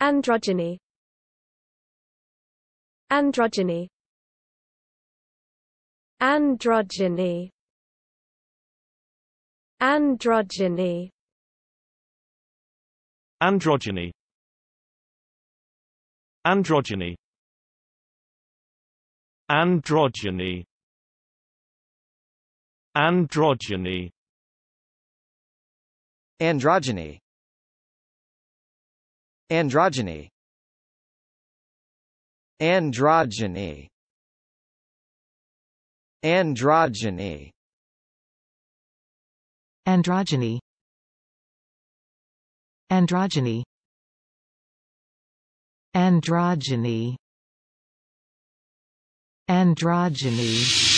Androgyny Androgyny Androgyny Androgyny Androgyny Androgyny Androgyny Androgyny Androgyny Androgyny Androgyny Androgyny Androgyny Androgyny Androgyny Androgyny